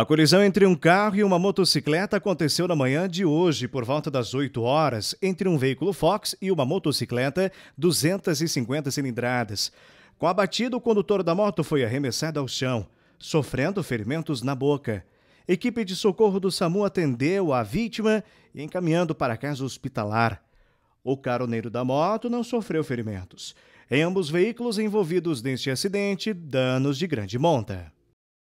A colisão entre um carro e uma motocicleta aconteceu na manhã de hoje, por volta das 8 horas, entre um veículo Fox e uma motocicleta 250 cilindradas. Com a batida, o condutor da moto foi arremessado ao chão, sofrendo ferimentos na boca. Equipe de socorro do SAMU atendeu a vítima e encaminhando para casa hospitalar. O caroneiro da moto não sofreu ferimentos. Em ambos veículos envolvidos neste acidente, danos de grande monta.